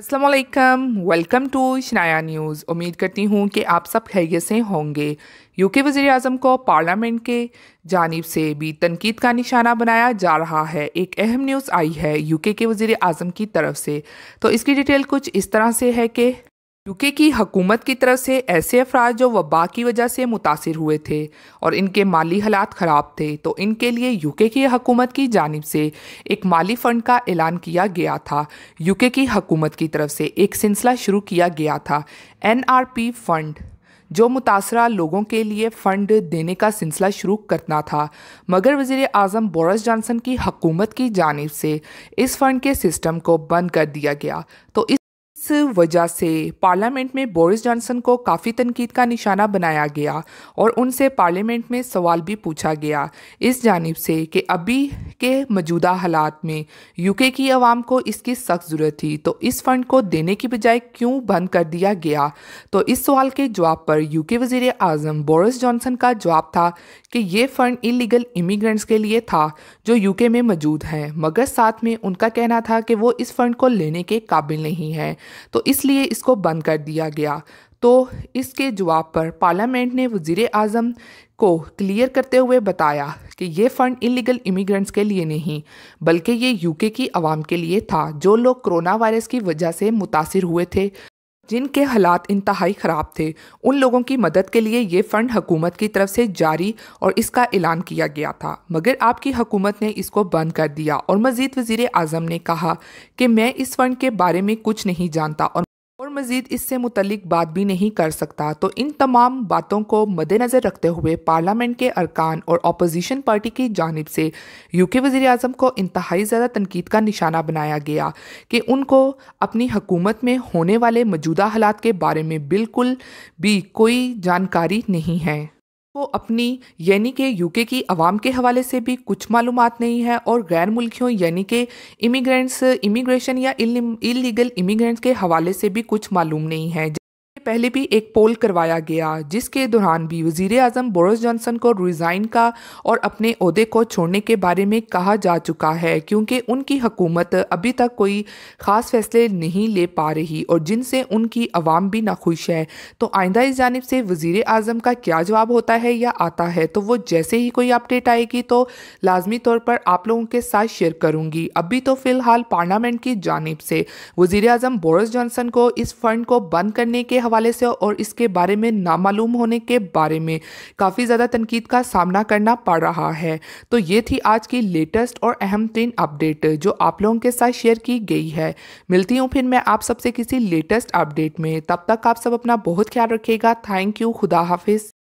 Aslam welcome to Shanaya news उम्मीद करती हूँ कि आप सब खैरियत से होंगे यूके वज़ी अजम को पार्लियामेंट के जानब से भी तनकीद का निशाना बनाया जा रहा है एक अहम न्यूज़ आई है यूके के वज़ी अजम की तरफ से तो इसकी डिटेल कुछ इस तरह से है कि यूके की हकूमत की तरफ से ऐसे अफराज जो वबा की वजह से मुतासर हुए थे और इनके माली हालात ख़राब थे तो इनके लिए यूके की हकूमत की जानब से एक माली फ़ंड का ऐलान किया गया था यूके की हकूमत की तरफ से एक सिलसिला शुरू किया गया था एन आर पी फ़ंड जो मुतासर लोगों के लिए फ़ंड देने का सिलसिला शुरू करना था मगर वज़ी अजम बोरस जॉनसन की हकूमत की जानब से इस फ़ंड के सिस्टम को बंद कर दिया गया तो इस इस वजह से पार्लियामेंट में बोरिस जॉनसन को काफ़ी तनकीद का निशाना बनाया गया और उनसे पार्लियामेंट में सवाल भी पूछा गया इस जानब से कि अभी के मौजूदा हालात में यूके की आवाम को इसकी सख्त ज़रूरत थी तो इस फंड को देने की बजाय क्यों बंद कर दिया गया तो इस सवाल के जवाब पर यूके वजीर अजम बोरिस जॉनसन का जवाब था कि ये फ़ंड इलीगल इमिग्रेंट्स के लिए था जो यूके में मौजूद हैं मगर साथ में उनका कहना था कि वो इस फंड को लेने के काबिल नहीं हैं तो इसलिए इसको बंद कर दिया गया तो इसके जवाब पर पार्लियामेंट ने वजीर आजम को क्लियर करते हुए बताया कि ये फ़ंड इलीगल इमिग्रेंट्स के लिए नहीं बल्कि ये यूके की आवाम के लिए था जो लोग कोरोना वायरस की वजह से मुतासर हुए थे जिनके हालात इंतहाई ख़राब थे उन लोगों की मदद के लिए ये फ़ंड हुकूमत की तरफ से जारी और इसका ऐलान किया गया था मगर आपकी हुकूमत ने इसको बंद कर दिया और मज़ीद वज़ी अजम ने कहा कि मैं इस फ़ंड के बारे में कुछ नहीं जानता और और मज़ीद इससे मुतलिक बात भी नहीं कर सकता तो इन तमाम बातों को मद्देनज़र रखते हुए पार्लियामेंट के अरकान और अपोजिशन पार्टी की जानब से यूके वज़ी अजम को इंतहाई ज़्यादा तनकीद का निशाना बनाया गया कि उनको अपनी हकूमत में होने वाले मौजूदा हालात के बारे में बिल्कुल भी कोई जानकारी नहीं है को अपनी यानी कि यूके की आवाम के हवाले से भी कुछ मालूम नहीं है और गैर मुल्कियों यानी कि इमिग्रेंट्स इमिग्रेशन या इलीगल इमिग्रेंट्स के हवाले से भी कुछ मालूम नहीं है पहले भी एक पोल करवाया गया जिसके दौरान भी वजीर अजम बोरिस जॉनसन को रिज़ाइन का और अपने अहदे को छोड़ने के बारे में कहा जा चुका है क्योंकि उनकी हकूमत अभी तक कोई ख़ास फैसले नहीं ले पा रही और जिनसे उनकी आवाम भी नाखुश है तो आइंदा इस जानब से वजीर अजम का क्या जवाब होता है या आता है तो वो जैसे ही कोई अपडेट आएगी तो लाजमी तौर पर आप लोगों के साथ शेयर करूँगी अभी तो फ़िलहाल पार्लियामेंट की जानब से वजीर अजम बोरिस जॉनसन को इस फंड को बंद करने के हवाले हवाले से और इसके बारे में नामालूम होने के बारे में काफ़ी ज़्यादा तनकीद का सामना करना पड़ रहा है तो ये थी आज की लेटेस्ट और अहम तीन अपडेट जो आप लोगों के साथ शेयर की गई है मिलती हूँ फिर मैं आप सबसे किसी लेटेस्ट अपडेट में तब तक आप सब अपना बहुत ख्याल रखिएगा थैंक यू खुदा हाफिज़